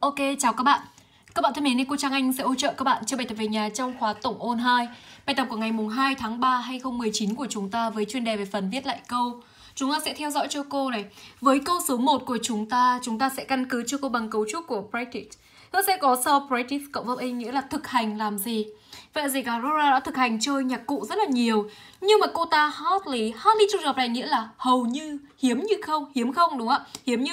Ok, chào các bạn. Các bạn thân mến, cô Trang Anh sẽ hỗ trợ các bạn chơi bài tập về nhà trong khóa tổng ôn 2. Bài tập của ngày mùng 2 tháng 3 2019 của chúng ta với chuyên đề về phần viết lại câu. Chúng ta sẽ theo dõi cho cô này. Với câu số 1 của chúng ta, chúng ta sẽ căn cứ cho cô bằng cấu trúc của practice nó sẽ có so practice cộng với in nghĩa là thực hành làm gì vậy gì cả Rora đã thực hành chơi nhạc cụ rất là nhiều nhưng mà cô ta hardly hardly trong trường hợp này nghĩa là hầu như hiếm như không hiếm không đúng không ạ hiếm như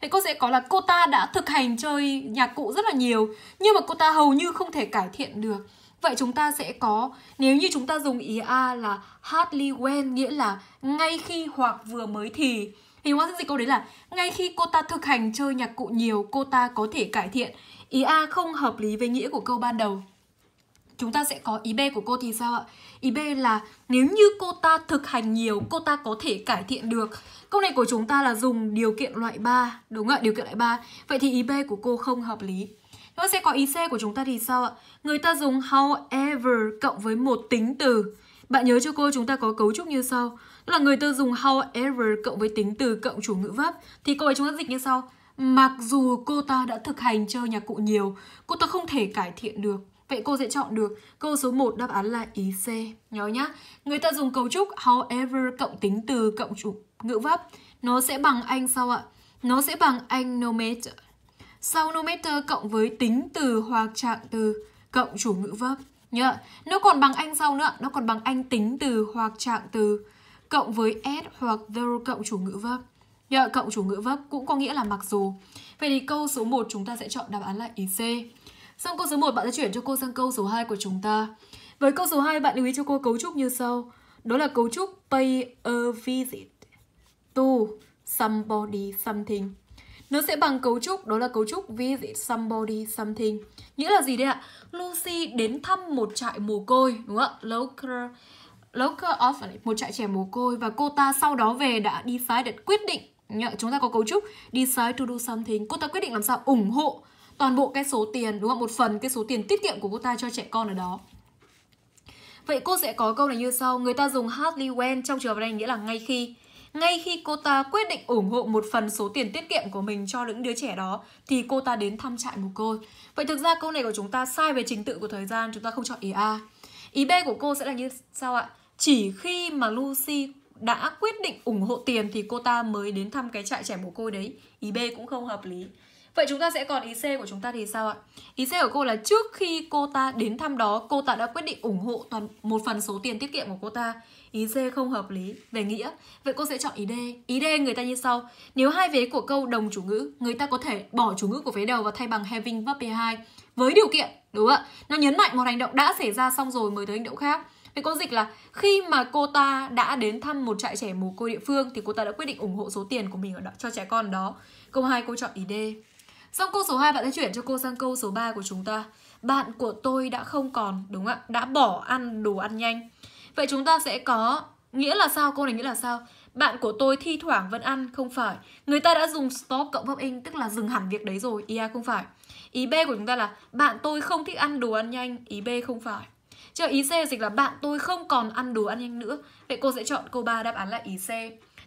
vậy cô sẽ có là cô ta đã thực hành chơi nhạc cụ rất là nhiều nhưng mà cô ta hầu như không thể cải thiện được Vậy chúng ta sẽ có nếu như chúng ta dùng ý A là hardly when nghĩa là ngay khi hoặc vừa mới thì thì hoa sẽ dịch câu đấy là ngay khi cô ta thực hành chơi nhạc cụ nhiều cô ta có thể cải thiện Ý A không hợp lý với nghĩa của câu ban đầu. Chúng ta sẽ có ý B của cô thì sao ạ? Ý B là nếu như cô ta thực hành nhiều, cô ta có thể cải thiện được. Câu này của chúng ta là dùng điều kiện loại 3, đúng ạ, điều kiện loại 3. Vậy thì ý B của cô không hợp lý. Chúng ta sẽ có ý C của chúng ta thì sao ạ? Người ta dùng however cộng với một tính từ. Bạn nhớ cho cô chúng ta có cấu trúc như sau. Đó là người ta dùng however cộng với tính từ cộng chủ ngữ vấp. Thì câu ấy chúng ta dịch như sau. Mặc dù cô ta đã thực hành chơi nhạc cụ nhiều, cô ta không thể cải thiện được. Vậy cô sẽ chọn được câu số 1 đáp án là ý C. Nhớ nhá, người ta dùng cấu trúc however cộng tính từ cộng chủ ngữ vấp, Nó sẽ bằng anh sau ạ? Nó sẽ bằng anh no nometer. Sau no nometer cộng với tính từ hoặc trạng từ cộng chủ ngữ vấp. Nhớ, nó còn bằng anh sau nữa, nó còn bằng anh tính từ hoặc trạng từ cộng với s hoặc the cộng chủ ngữ vấp. Như cộng chủ ngữ vấp cũng có nghĩa là mặc dù. Vậy thì câu số 1 chúng ta sẽ chọn đáp án là ý C. Xong câu số 1 bạn sẽ chuyển cho cô sang câu số 2 của chúng ta. Với câu số 2 bạn lưu ý cho cô cấu trúc như sau. Đó là cấu trúc pay a visit to somebody something. Nó sẽ bằng cấu trúc, đó là cấu trúc visit somebody something. Nghĩa là gì đấy ạ? Lucy đến thăm một trại mồ côi, đúng không ạ? Local, local orphanage, một trại trẻ mồ côi. Và cô ta sau đó về đã decided quyết định chúng ta có cấu trúc decide to do something cô ta quyết định làm sao ủng hộ toàn bộ cái số tiền đúng không một phần cái số tiền tiết kiệm của cô ta cho trẻ con ở đó vậy cô sẽ có câu này như sau người ta dùng hardly when trong trường hợp này nghĩa là ngay khi ngay khi cô ta quyết định ủng hộ một phần số tiền tiết kiệm của mình cho những đứa trẻ đó thì cô ta đến thăm trại mồ côi vậy thực ra câu này của chúng ta sai về trình tự của thời gian chúng ta không chọn ý a ý b của cô sẽ là như sau ạ chỉ khi mà lucy đã quyết định ủng hộ tiền thì cô ta mới đến thăm cái trại trẻ mồ côi đấy ý b cũng không hợp lý vậy chúng ta sẽ còn ý c của chúng ta thì sao ạ ý c của cô là trước khi cô ta đến thăm đó cô ta đã quyết định ủng hộ toàn một phần số tiền tiết kiệm của cô ta ý c không hợp lý về nghĩa vậy cô sẽ chọn ý d ý d người ta như sau nếu hai vế của câu đồng chủ ngữ người ta có thể bỏ chủ ngữ của vế đầu và thay bằng having verb 2 với điều kiện đúng ạ nó nhấn mạnh một hành động đã xảy ra xong rồi mới tới hành động khác nên có dịch là khi mà cô ta đã đến thăm một trại trẻ mồ côi địa phương thì cô ta đã quyết định ủng hộ số tiền của mình ở đó, cho trẻ con đó. Câu 2 cô chọn ý D. Xong câu số 2 bạn sẽ chuyển cho cô sang câu số 3 của chúng ta. Bạn của tôi đã không còn, đúng ạ, đã bỏ ăn đồ ăn nhanh. Vậy chúng ta sẽ có nghĩa là sao? Câu này nghĩa là sao? Bạn của tôi thi thoảng vẫn ăn, không phải. Người ta đã dùng stop cộng pháp in, tức là dừng hẳn việc đấy rồi. Ý A không phải. Ý B của chúng ta là bạn tôi không thích ăn đồ ăn nhanh. Ý B không phải. Chứ ý C dịch là bạn tôi không còn ăn đồ ăn nhanh nữa. Vậy cô sẽ chọn cô ba đáp án là ý C.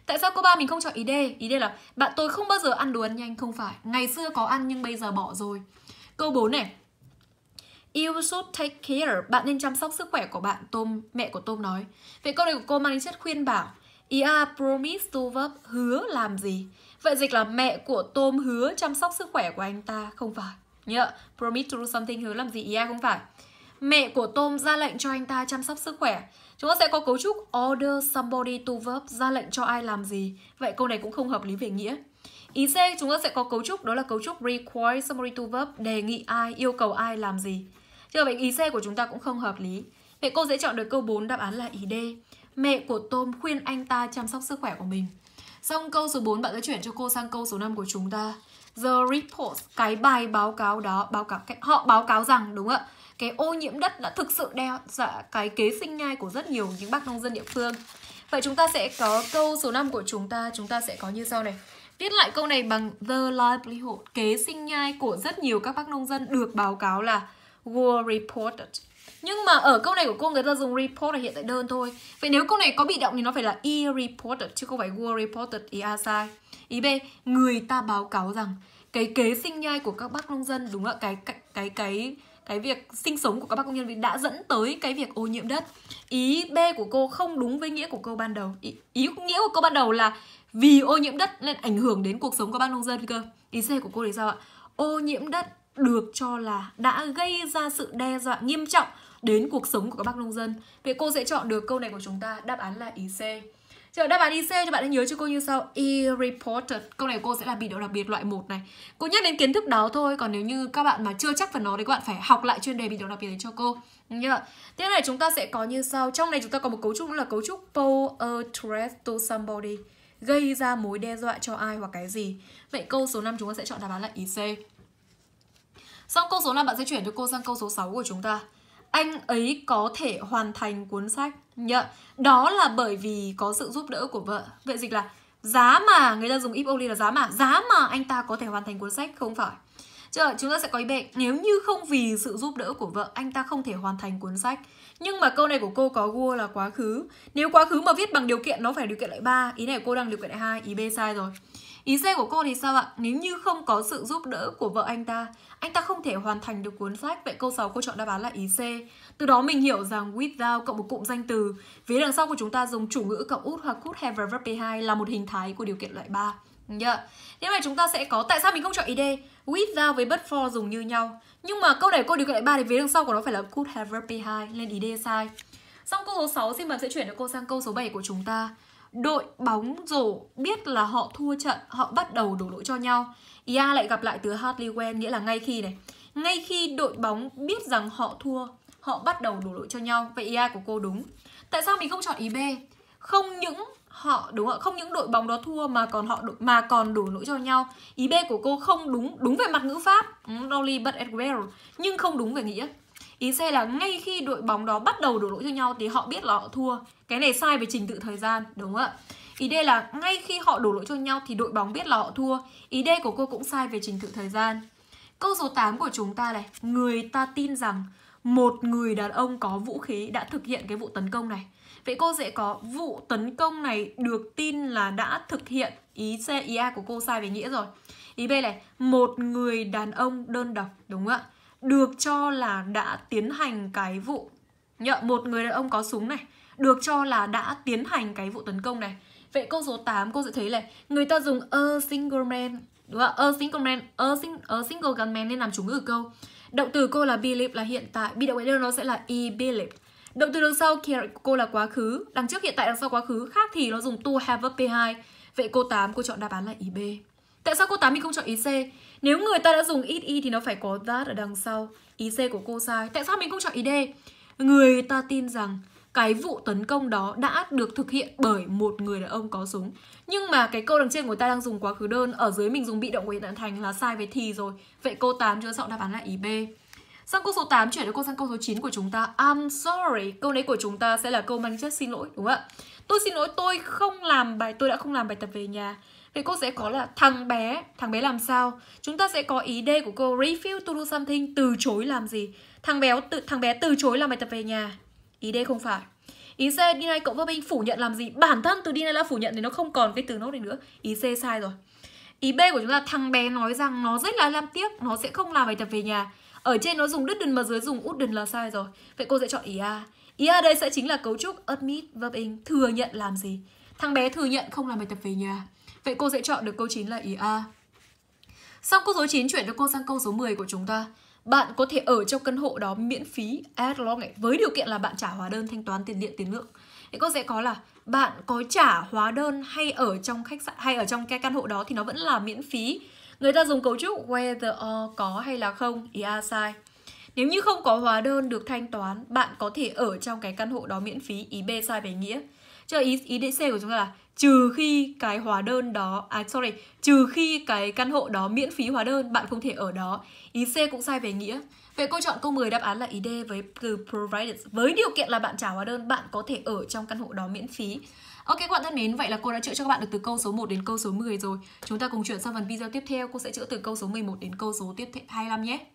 Tại sao cô ba mình không chọn ý D? Ý D là bạn tôi không bao giờ ăn đồ ăn nhanh không phải. Ngày xưa có ăn nhưng bây giờ bỏ rồi. Câu 4 này. You should take care. Bạn nên chăm sóc sức khỏe của bạn, Tôm, mẹ của Tôm nói. Vậy câu này của cô mang đến chất khuyên bảo. Ia promise to verb hứa làm gì? Vậy dịch là mẹ của Tôm hứa chăm sóc sức khỏe của anh ta không phải. Nhớ, promise to do something hứa làm gì Ia không phải mẹ của Tom ra lệnh cho anh ta chăm sóc sức khỏe. Chúng ta sẽ có cấu trúc order somebody to verb, ra lệnh cho ai làm gì. Vậy câu này cũng không hợp lý về nghĩa. Ý C chúng ta sẽ có cấu trúc đó là cấu trúc require somebody to verb, đề nghị ai, yêu cầu ai làm gì. Chưa vậy ý C của chúng ta cũng không hợp lý. Vậy cô sẽ chọn được câu 4 đáp án là ý D. Mẹ của Tom khuyên anh ta chăm sóc sức khỏe của mình. Xong câu số 4 bạn sẽ chuyển cho cô sang câu số 5 của chúng ta. The report, cái bài báo cáo đó, báo cáo họ báo cáo rằng đúng không ạ cái ô nhiễm đất đã thực sự đe dọa cái kế sinh nhai của rất nhiều những bác nông dân địa phương vậy chúng ta sẽ có câu số 5 của chúng ta chúng ta sẽ có như sau này Viết lại câu này bằng the livelihood, kế sinh nhai của rất nhiều các bác nông dân được báo cáo là were reported. Nhưng mà ở câu này của cô người ta dùng report là hiện tại đơn thôi. Vậy nếu câu này có bị động thì nó phải là e reported chứ không phải were reported ý A sai. Ý B, người ta báo cáo rằng cái kế sinh nhai của các bác nông dân đúng là cái cái cái, cái cái việc sinh sống của các bác công nhân viên đã dẫn tới cái việc ô nhiễm đất ý b của cô không đúng với nghĩa của câu ban đầu ý, ý nghĩa của câu ban đầu là vì ô nhiễm đất nên ảnh hưởng đến cuộc sống của bác nông dân cơ ý c của cô thì sao ạ ô nhiễm đất được cho là đã gây ra sự đe dọa nghiêm trọng đến cuộc sống của các bác nông dân vậy cô sẽ chọn được câu này của chúng ta đáp án là ý c Chờ đáp án IC cho bạn hãy nhớ cho cô như sau e reported Câu này cô sẽ là bị độ đặc biệt loại 1 này Cô nhắc đến kiến thức đó thôi Còn nếu như các bạn mà chưa chắc phần nó thì các bạn phải học lại chuyên đề bị độ đặc biệt cho cô nhớ Tiếp này chúng ta sẽ có như sau Trong này chúng ta có một cấu trúc là cấu trúc Pose a threat to somebody Gây ra mối đe dọa cho ai hoặc cái gì Vậy câu số 5 chúng ta sẽ chọn đáp án là IC Xong câu số 5 bạn sẽ chuyển cho cô sang câu số 6 của chúng ta anh ấy có thể hoàn thành cuốn sách nhá đó là bởi vì có sự giúp đỡ của vợ vậy dịch là giá mà người ta dùng if only là giá mà giá mà anh ta có thể hoàn thành cuốn sách không phải Chứ chúng ta sẽ có ý bệnh nếu như không vì sự giúp đỡ của vợ anh ta không thể hoàn thành cuốn sách. Nhưng mà câu này của cô có vua là quá khứ. Nếu quá khứ mà viết bằng điều kiện nó phải điều kiện lại ba. ý này cô đang điều kiện lại hai. ý B sai rồi. Ý xe của cô thì sao ạ? Nếu như không có sự giúp đỡ của vợ anh ta, anh ta không thể hoàn thành được cuốn sách. Vậy câu 6 cô chọn đáp án là ý C. Từ đó mình hiểu rằng without cộng một cụm danh từ. Vế đằng sau của chúng ta dùng chủ ngữ cộng út hoặc could have verb P2 là một hình thái của điều kiện loại 3. Nhá. Yeah. Thế mà chúng ta sẽ có tại sao mình không chọn ý D? Without với but for dùng như nhau. Nhưng mà câu này cô điều kiện loại 3 thì vế đằng sau của nó phải là could have verb P2 nên ý D sai. Xong câu số 6 xin mời sẽ chuyển được cô sang câu số 7 của chúng ta đội bóng rổ biết là họ thua trận họ bắt đầu đổ lỗi cho nhau ia lại gặp lại từ Hartley when nghĩa là ngay khi này ngay khi đội bóng biết rằng họ thua họ bắt đầu đổ lỗi cho nhau vậy ia của cô đúng tại sao mình không chọn ý b không những họ đúng không không những đội bóng đó thua mà còn họ mà còn đổ lỗi cho nhau ý b của cô không đúng đúng về mặt ngữ pháp ừ, dolly but as well nhưng không đúng về nghĩa ý xe là ngay khi đội bóng đó bắt đầu đổ lỗi cho nhau thì họ biết là họ thua cái này sai về trình tự thời gian đúng không ạ ý d là ngay khi họ đổ lỗi cho nhau thì đội bóng biết là họ thua ý d của cô cũng sai về trình tự thời gian câu số 8 của chúng ta này người ta tin rằng một người đàn ông có vũ khí đã thực hiện cái vụ tấn công này Vậy cô sẽ có vụ tấn công này được tin là đã thực hiện ý C, ý A của cô sai về nghĩa rồi Ý B này, một người đàn ông đơn độc, đúng không ạ? được cho là đã tiến hành cái vụ nhợ một người đàn ông có súng này được cho là đã tiến hành cái vụ tấn công này vậy câu số 8 cô sẽ thấy là người ta dùng a single man đúng không a single man a, sing, a single gunman nên làm chủ ngữ câu động từ cô là believe là hiện tại be động nó sẽ là e believe Động từ đằng sau kia cô là quá khứ, đằng trước hiện tại đằng sau quá khứ, khác thì nó dùng to have verb P2. Vậy cô 8 cô chọn đáp án là e B. Tại sao cô tám mình không chọn ý C? Nếu người ta đã dùng ít y thì nó phải có that ở đằng sau. Ý C của cô sai. Tại sao mình không chọn ý D? Người ta tin rằng cái vụ tấn công đó đã được thực hiện bởi một người đàn ông có súng. Nhưng mà cái câu đằng trên của ta đang dùng quá khứ đơn, ở dưới mình dùng bị động của hiện tại thành là sai với thì rồi. Vậy cô 8 chưa chọn đáp án là ý B. Sang câu số 8 chuyển đến câu sang câu số 9 của chúng ta I'm sorry Câu đấy của chúng ta sẽ là câu mang chất xin lỗi đúng không ạ Tôi xin lỗi tôi không làm bài Tôi đã không làm bài tập về nhà thì cô sẽ có là thằng bé, thằng bé làm sao? Chúng ta sẽ có ý D của cô refuse to do something, từ chối làm gì? Thằng bé tự thằng bé từ chối làm bài tập về nhà. Ý D không phải. Ý C đi deny cộng verb phủ nhận làm gì? Bản thân từ đi deny là phủ nhận thì nó không còn cái từ nốt này nữa. Ý C sai rồi. Ý B của chúng ta thằng bé nói rằng nó rất là làm tiếc, nó sẽ không làm bài tập về nhà. Ở trên nó dùng đứt mà dưới dùng út đừng là sai rồi. Vậy cô sẽ chọn ý A. Ý a đây sẽ chính là cấu trúc admit verb in, thừa nhận làm gì. Thằng bé thừa nhận không làm bài tập về nhà. Vậy cô sẽ chọn được câu 9 là ý A. Xong câu số 9 chuyển cho cô sang câu số 10 của chúng ta. Bạn có thể ở trong căn hộ đó miễn phí as long ấy, với điều kiện là bạn trả hóa đơn thanh toán tiền điện tiền nước. Thì cô sẽ có là bạn có trả hóa đơn hay ở trong khách sạn hay ở trong cái căn hộ đó thì nó vẫn là miễn phí. Người ta dùng cấu trúc whether or có hay là không, ý A sai. Nếu như không có hóa đơn được thanh toán, bạn có thể ở trong cái căn hộ đó miễn phí, ý B sai về nghĩa. Cho ý ý D C của chúng ta là trừ khi cái hóa đơn đó à sorry trừ khi cái căn hộ đó miễn phí hóa đơn bạn không thể ở đó ý c cũng sai về nghĩa vậy cô chọn câu 10 đáp án là ý d với từ provided với điều kiện là bạn trả hóa đơn bạn có thể ở trong căn hộ đó miễn phí Ok các bạn thân mến, vậy là cô đã chữa cho các bạn được từ câu số 1 đến câu số 10 rồi. Chúng ta cùng chuyển sang phần video tiếp theo, cô sẽ chữa từ câu số 11 đến câu số tiếp theo 25 nhé.